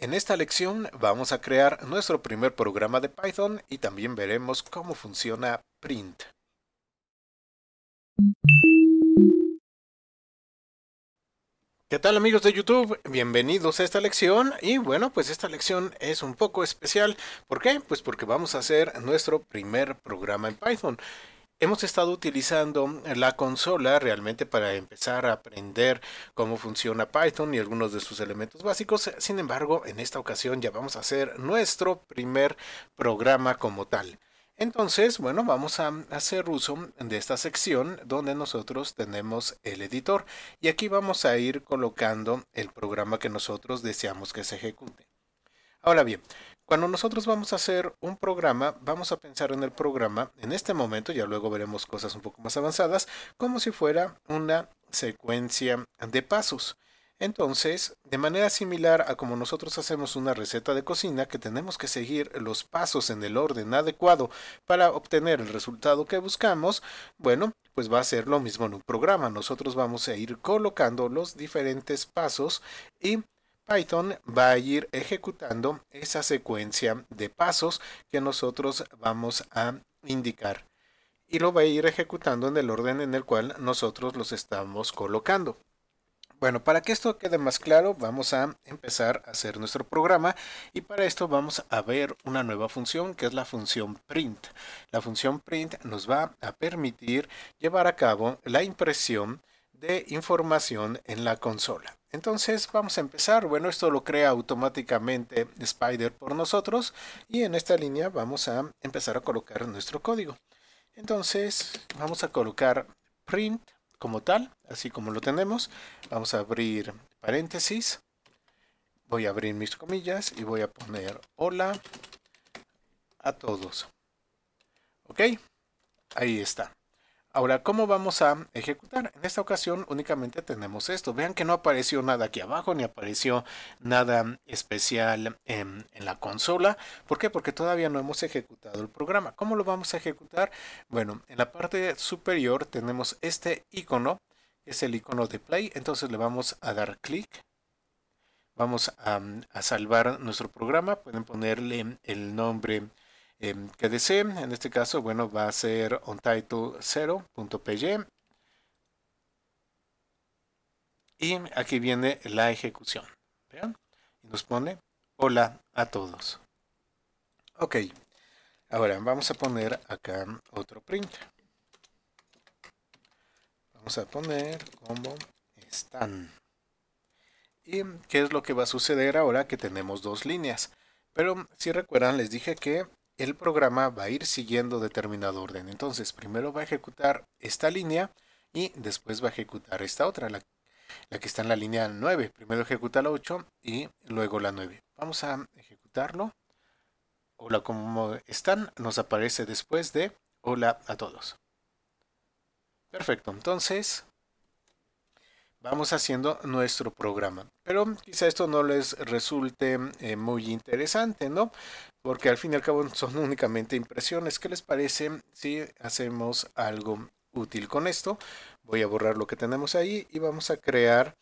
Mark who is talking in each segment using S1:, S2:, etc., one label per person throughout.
S1: En esta lección vamos a crear nuestro primer programa de Python y también veremos cómo funciona print. ¿Qué tal amigos de YouTube? Bienvenidos a esta lección y bueno pues esta lección es un poco especial. ¿Por qué? Pues porque vamos a hacer nuestro primer programa en Python hemos estado utilizando la consola realmente para empezar a aprender cómo funciona Python y algunos de sus elementos básicos. Sin embargo, en esta ocasión ya vamos a hacer nuestro primer programa como tal. Entonces, bueno, vamos a hacer uso de esta sección donde nosotros tenemos el editor y aquí vamos a ir colocando el programa que nosotros deseamos que se ejecute. Ahora bien, cuando nosotros vamos a hacer un programa, vamos a pensar en el programa, en este momento, ya luego veremos cosas un poco más avanzadas, como si fuera una secuencia de pasos. Entonces, de manera similar a como nosotros hacemos una receta de cocina, que tenemos que seguir los pasos en el orden adecuado para obtener el resultado que buscamos, bueno, pues va a ser lo mismo en un programa. Nosotros vamos a ir colocando los diferentes pasos y Python va a ir ejecutando esa secuencia de pasos que nosotros vamos a indicar y lo va a ir ejecutando en el orden en el cual nosotros los estamos colocando. Bueno, para que esto quede más claro, vamos a empezar a hacer nuestro programa y para esto vamos a ver una nueva función que es la función print. La función print nos va a permitir llevar a cabo la impresión de información en la consola. Entonces vamos a empezar. Bueno, esto lo crea automáticamente Spider por nosotros y en esta línea vamos a empezar a colocar nuestro código. Entonces vamos a colocar print como tal, así como lo tenemos. Vamos a abrir paréntesis. Voy a abrir mis comillas y voy a poner hola a todos. Ok, ahí está. Ahora, ¿cómo vamos a ejecutar? En esta ocasión únicamente tenemos esto. Vean que no apareció nada aquí abajo, ni apareció nada especial en, la consola. ¿Por qué? Porque todavía no hemos ejecutado el programa. ¿Cómo lo vamos a ejecutar? Bueno, en la parte superior tenemos este icono, que es el icono de play. Entonces le vamos a dar clic. Vamos a salvar nuestro programa. Pueden ponerle el nombre Em, que desee, En este caso, bueno, va a ser ontitle 0py Y aquí viene la ejecución. ¿Vean? Y nos pone hola a todos. Ok. Ahora vamos a poner acá otro print. Vamos a poner como están. ¿Y qué es lo que va a suceder ahora que tenemos dos líneas? Pero si recuerdan, les dije que el programa va a ir siguiendo determinado orden. Entonces, primero va a ejecutar esta línea y después va a ejecutar esta otra, la, que está en la línea 9. Primero ejecuta la 8 y luego la 9. Vamos a ejecutarlo. Hola, ¿cómo están? Nos aparece después de hola a todos. Perfecto, entonces vamos haciendo nuestro programa. Pero quizá esto no les resulte eh, muy interesante, ¿no? Porque al fin y al cabo son únicamente impresiones. ¿Qué les parece si hacemos algo útil con esto? Voy a borrar lo que tenemos ahí y vamos a crear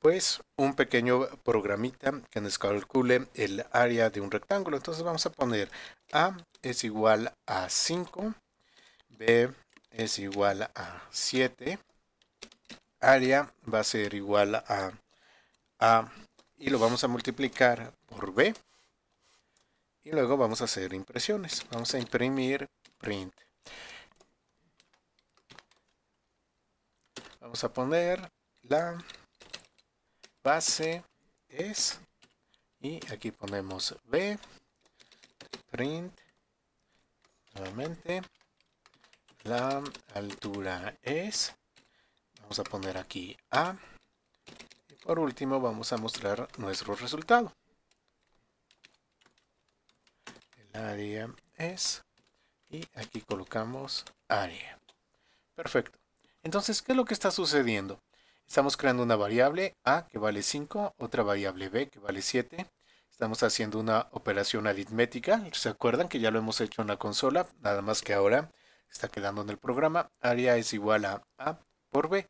S1: pues un pequeño programita que nos calcule el área de un rectángulo. Entonces vamos a poner A es igual a 5, B es igual a 7, área va a ser igual a A y lo vamos a multiplicar por B. Y luego vamos a hacer impresiones. Vamos a imprimir print. Vamos a poner la base es y aquí ponemos B print nuevamente la altura es Vamos a poner aquí A. Y por último vamos a mostrar nuestro resultado. El área es... Y aquí colocamos área. Perfecto. Entonces, ¿qué es lo que está sucediendo? Estamos creando una variable A que vale 5, otra variable B que vale 7. Estamos haciendo una operación aritmética. ¿Se acuerdan que ya lo hemos hecho en la consola? Nada más que ahora está quedando en el programa. Área es igual a A por B.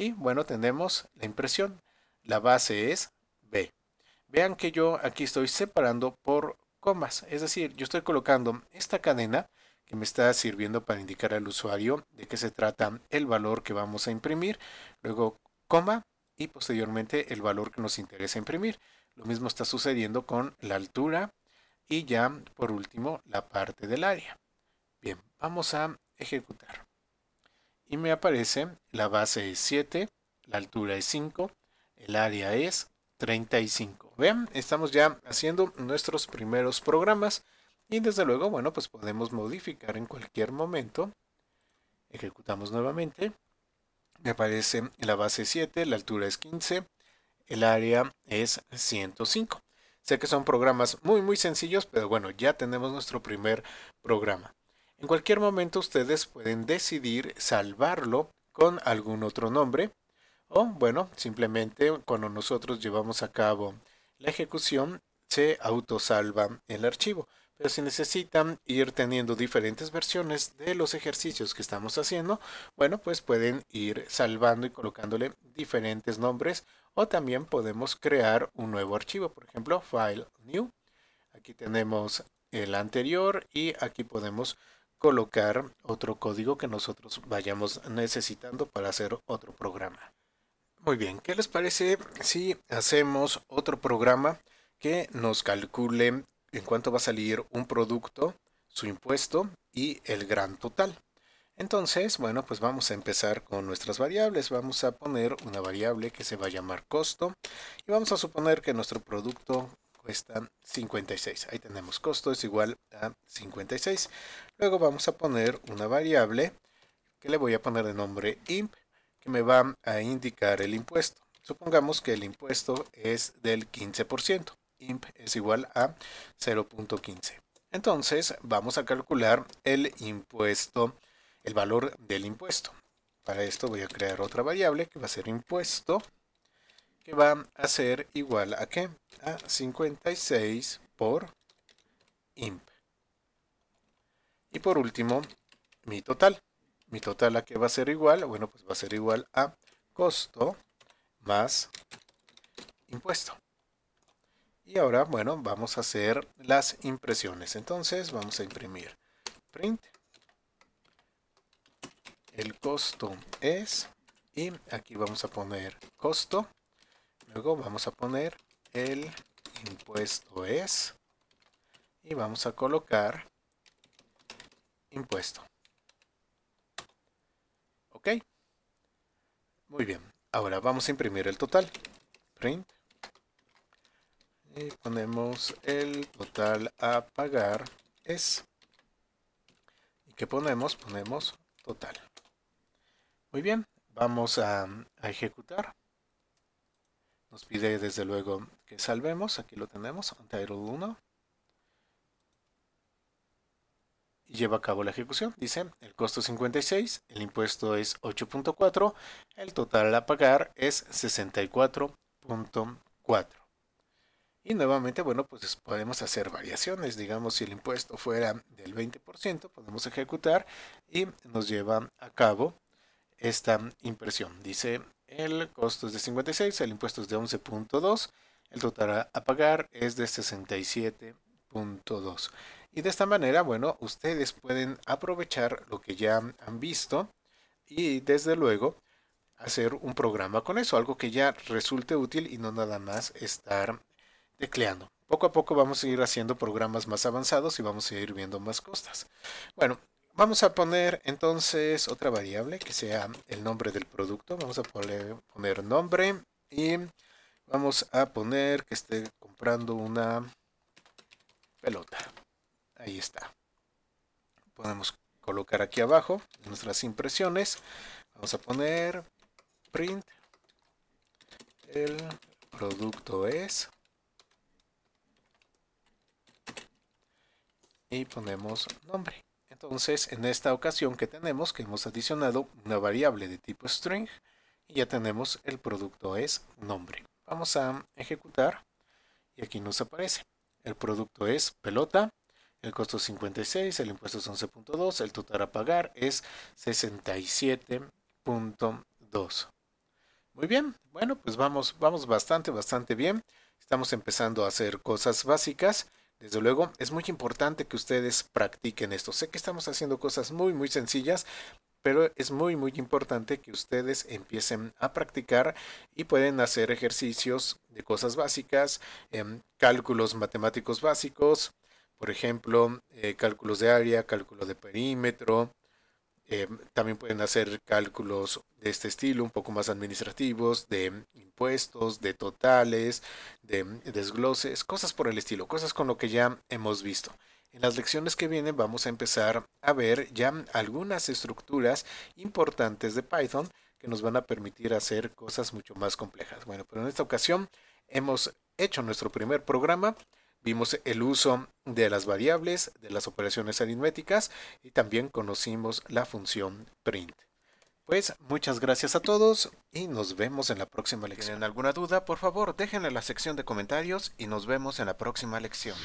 S1: Y bueno, tenemos la impresión. La base es B. Vean que yo aquí estoy separando por comas. Es decir, yo estoy colocando esta cadena que me está sirviendo para indicar al usuario de qué se trata el valor que vamos a imprimir. Luego coma y posteriormente el valor que nos interesa imprimir. Lo mismo está sucediendo con la altura y ya por último la parte del área. Bien, vamos a ejecutar y me aparece la base es 7, la altura es 5, el área es 35. Vean, estamos ya haciendo nuestros primeros programas y desde luego, bueno, pues podemos modificar en cualquier momento. Ejecutamos nuevamente. Me aparece la base 7, la altura es 15, el área es 105. Sé que son programas muy muy sencillos, pero bueno, ya tenemos nuestro primer programa. En cualquier momento ustedes pueden decidir salvarlo con algún otro nombre o bueno, simplemente cuando nosotros llevamos a cabo la ejecución se autosalva el archivo. Pero si necesitan ir teniendo diferentes versiones de los ejercicios que estamos haciendo, bueno, pues pueden ir salvando y colocándole diferentes nombres o también podemos crear un nuevo archivo, por ejemplo, file new. Aquí tenemos el anterior y aquí podemos colocar otro código que nosotros vayamos necesitando para hacer otro programa. Muy bien, ¿qué les parece si hacemos otro programa que nos calcule en cuánto va a salir un producto, su impuesto y el gran total? Entonces, bueno, pues vamos a empezar con nuestras variables. Vamos a poner una variable que se va a llamar costo y vamos a suponer que nuestro producto están 56. Ahí tenemos costo es igual a 56. Luego vamos a poner una variable que le voy a poner de nombre imp que me va a indicar el impuesto. Supongamos que el impuesto es del 15%. Imp es igual a 0.15. Entonces vamos a calcular el impuesto, el valor del impuesto. Para esto voy a crear otra variable que va a ser impuesto que va a ser igual a qué? A 56 por imp. Y por último, mi total. Mi total a qué va a ser igual? Bueno, pues va a ser igual a costo más impuesto. Y ahora, bueno, vamos a hacer las impresiones. Entonces, vamos a imprimir print. El costo es, y aquí vamos a poner costo Luego vamos a poner el impuesto es y vamos a colocar impuesto. Ok. Muy bien. Ahora vamos a imprimir el total. Print. Y ponemos el total a pagar es. ¿Y qué ponemos? Ponemos total. Muy bien. Vamos a, a ejecutar. Nos pide desde luego que salvemos, aquí lo tenemos, Untitled 1. Y lleva a cabo la ejecución. Dice, el costo es 56, el impuesto es 8.4, el total a pagar es 64.4. Y nuevamente, bueno, pues podemos hacer variaciones. Digamos, si el impuesto fuera del 20%, podemos ejecutar y nos lleva a cabo esta impresión. Dice el costo es de 56, el impuesto es de 11.2, el total a pagar es de 67.2. Y de esta manera, bueno, ustedes pueden aprovechar lo que ya han visto y desde luego hacer un programa con eso, algo que ya resulte útil y no nada más estar tecleando. Poco a poco vamos a ir haciendo programas más avanzados y vamos a ir viendo más costas. Bueno, Vamos a poner entonces otra variable que sea el nombre del producto. Vamos a poner nombre y vamos a poner que esté comprando una pelota. Ahí está. Podemos colocar aquí abajo nuestras impresiones. Vamos a poner print. El producto es. Y ponemos nombre. Entonces, en esta ocasión que tenemos, que hemos adicionado una variable de tipo string, y ya tenemos el producto es nombre. Vamos a ejecutar y aquí nos aparece. El producto es pelota, el costo es 56, el impuesto es 11.2, el total a pagar es 67.2. Muy bien, bueno, pues vamos, vamos bastante, bastante bien. Estamos empezando a hacer cosas básicas desde luego, es muy importante que ustedes practiquen esto. Sé que estamos haciendo cosas muy, muy sencillas, pero es muy, muy importante que ustedes empiecen a practicar y pueden hacer ejercicios de cosas básicas, em, cálculos matemáticos básicos, por ejemplo, eh, cálculos de área, cálculo de perímetro. Em, también pueden hacer cálculos de este estilo, un poco más administrativos, de impuestos, de totales, de desgloses, cosas por el estilo, cosas con lo que ya hemos visto. En las lecciones que vienen vamos a empezar a ver ya algunas estructuras importantes de Python que nos van a permitir hacer cosas mucho más complejas. Bueno, pero en esta ocasión hemos hecho nuestro primer programa, vimos el uso de las variables, de las operaciones aritméticas y también conocimos la función print. Pues muchas gracias a todos y nos vemos en la próxima lección. Si tienen alguna duda, por favor, déjenla en la sección de comentarios y nos vemos en la próxima lección.